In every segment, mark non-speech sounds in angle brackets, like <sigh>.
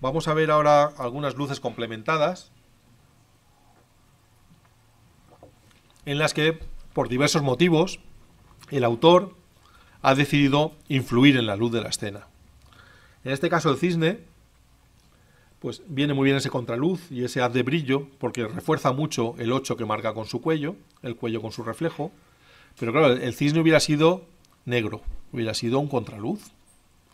Vamos a ver ahora algunas luces complementadas en las que, por diversos motivos, el autor ha decidido influir en la luz de la escena. En este caso el cisne, pues viene muy bien ese contraluz y ese haz de brillo, porque refuerza mucho el 8 que marca con su cuello, el cuello con su reflejo, pero claro, el cisne hubiera sido negro, hubiera sido un contraluz.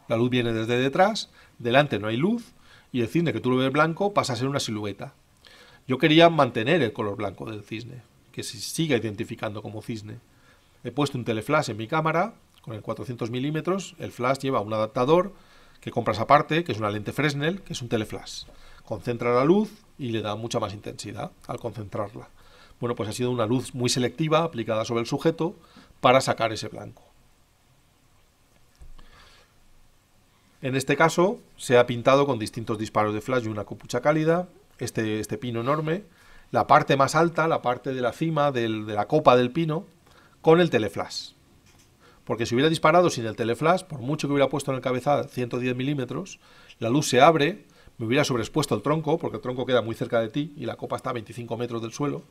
La luz viene desde detrás, delante no hay luz, y el cisne que tú lo ves blanco pasa a ser una silueta. Yo quería mantener el color blanco del cisne, que se siga identificando como cisne. He puesto un teleflash en mi cámara con el 400 milímetros. El flash lleva un adaptador que compras aparte, que es una lente Fresnel, que es un teleflash. Concentra la luz y le da mucha más intensidad al concentrarla. Bueno, pues ha sido una luz muy selectiva aplicada sobre el sujeto para sacar ese blanco. En este caso se ha pintado con distintos disparos de flash y una copucha cálida, este, este pino enorme, la parte más alta, la parte de la cima de la copa del pino, con el teleflash. Porque si hubiera disparado sin el teleflash, por mucho que hubiera puesto en el cabezal 110 milímetros, la luz se abre, me hubiera sobreexpuesto el tronco, porque el tronco queda muy cerca de ti y la copa está a 25 metros del suelo.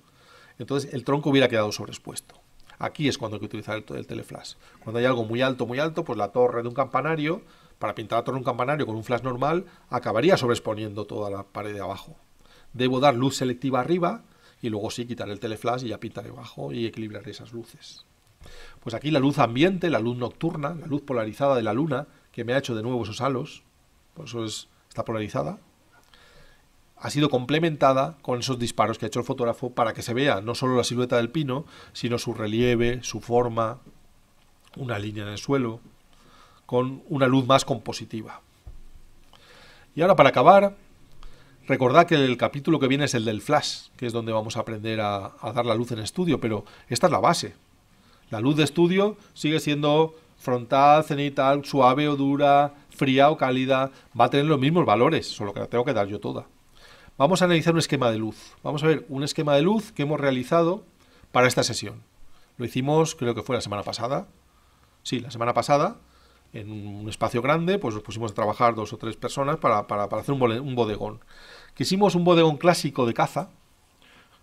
Entonces el tronco hubiera quedado sobreexpuesto. Aquí es cuando hay que utilizar el teleflash. Cuando hay algo muy alto, muy alto, pues la torre de un campanario para pintar a todo un campanario con un flash normal, acabaría sobreexponiendo toda la pared de abajo. Debo dar luz selectiva arriba y luego sí quitar el teleflash y ya pintaré abajo y equilibrar esas luces. Pues aquí la luz ambiente, la luz nocturna, la luz polarizada de la luna, que me ha hecho de nuevo esos halos, por eso es, está polarizada, ha sido complementada con esos disparos que ha hecho el fotógrafo para que se vea no solo la silueta del pino, sino su relieve, su forma, una línea en el suelo, con una luz más compositiva. Y ahora para acabar, recordad que el capítulo que viene es el del flash, que es donde vamos a aprender a, dar la luz en estudio, pero esta es la base. La luz de estudio sigue siendo frontal, cenital, suave o dura, fría o cálida, va a tener los mismos valores, solo que la tengo que dar yo toda. Vamos a analizar un esquema de luz. Vamos a ver un esquema de luz que hemos realizado para esta sesión. Lo hicimos, creo que fue la semana pasada. Sí, la semana pasada, en un espacio grande, pues nos pusimos a trabajar dos o tres personas para, hacer un, bodegón. Quisimos un bodegón clásico de caza,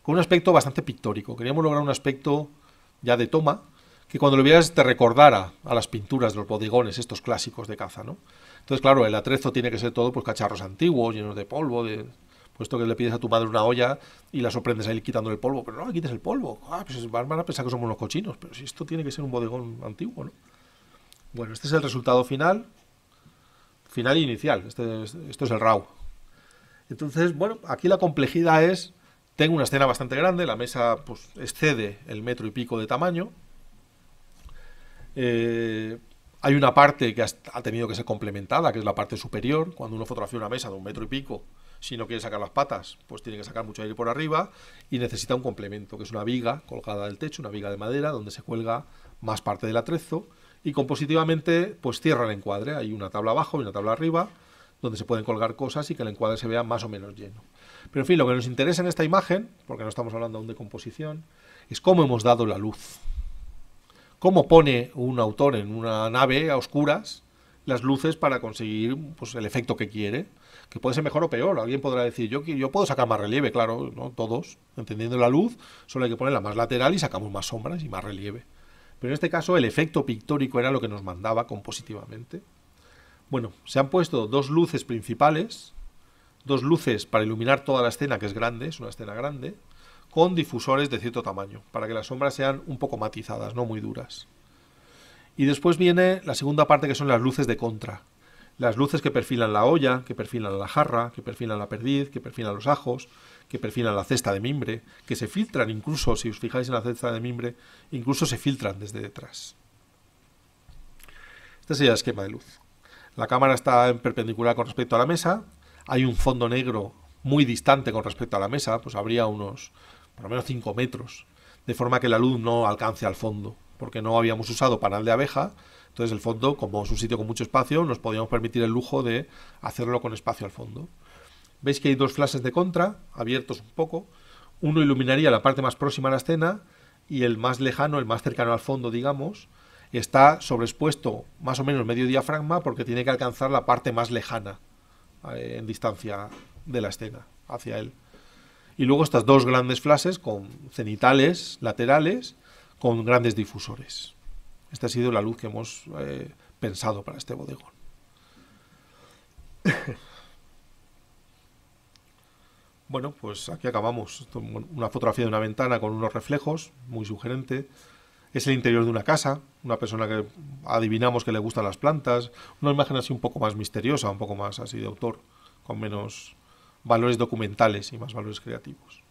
con un aspecto bastante pictórico. Queríamos lograr un aspecto ya de toma, que cuando lo vieras te recordara a las pinturas de los bodegones, estos clásicos de caza, ¿no? Entonces, claro, el atrezo tiene que ser todo pues cacharros antiguos, llenos de polvo, puesto que le pides a tu madre una olla y la sorprendes ahí quitándole el polvo, pero no, quites el polvo. Ah, pues van a pensar que somos unos cochinos, pero si esto tiene que ser un bodegón antiguo, ¿no? Bueno, este es el resultado final, final e inicial, este, esto es el RAW. Entonces, bueno, aquí la complejidad es, tengo una escena bastante grande, la mesa pues, excede el metro y pico de tamaño, eh, hay una parte que ha tenido que ser complementada, que es la parte superior. Cuando uno fotografía una mesa de un metro y pico, si no quiere sacar las patas, pues tiene que sacar mucho aire por arriba y necesita un complemento, que es una viga colgada del techo, una viga de madera, donde se cuelga más parte del atrezo y compositivamente pues cierra el encuadre. Hay una tabla abajo y una tabla arriba donde se pueden colgar cosas y que el encuadre se vea más o menos lleno. Pero en fin, lo que nos interesa en esta imagen, porque no estamos hablando aún de composición, es cómo hemos dado la luz. Cómo pone un autor en una nave a oscuras las luces para conseguir pues, el efecto que quiere, que puede ser mejor o peor. Alguien podrá decir, yo, yo puedo sacar más relieve, claro, ¿no? todos, entendiendo la luz, solo hay que ponerla más lateral y sacamos más sombras y más relieve. Pero en este caso el efecto pictórico era lo que nos mandaba compositivamente. Bueno, se han puesto dos luces principales, dos luces para iluminar toda la escena, que es grande, es una escena grande, con difusores de cierto tamaño, para que las sombras sean un poco matizadas, no muy duras. Y después viene la segunda parte que son las luces de contra, las luces que perfilan la olla, que perfilan la jarra, que perfilan la perdiz, que perfilan los ajos, que perfilan la cesta de mimbre, que se filtran incluso, si os fijáis en la cesta de mimbre, incluso se filtran desde detrás. Este sería el esquema de luz. La cámara está en perpendicular con respecto a la mesa, hay un fondo negro muy distante con respecto a la mesa, pues habría unos por lo menos 5 metros, de forma que la luz no alcance al fondo, porque no habíamos usado panal de abeja, entonces el fondo, como es un sitio con mucho espacio, nos podíamos permitir el lujo de hacerlo con espacio al fondo. Veis que hay dos flashes de contra, abiertos un poco. Uno iluminaría la parte más próxima a la escena y el más lejano, el más cercano al fondo, digamos, está sobreexpuesto más o menos medio diafragma porque tiene que alcanzar la parte más lejana eh, en distancia de la escena hacia él. Y luego estas dos grandes flashes con cenitales laterales con grandes difusores. Esta ha sido la luz que hemos eh, pensado para este bodegón. <coughs> bueno, pues aquí acabamos. Una fotografía de una ventana con unos reflejos, muy sugerente. Es el interior de una casa, una persona que adivinamos que le gustan las plantas. Una imagen así un poco más misteriosa, un poco más así de autor, con menos valores documentales y más valores creativos.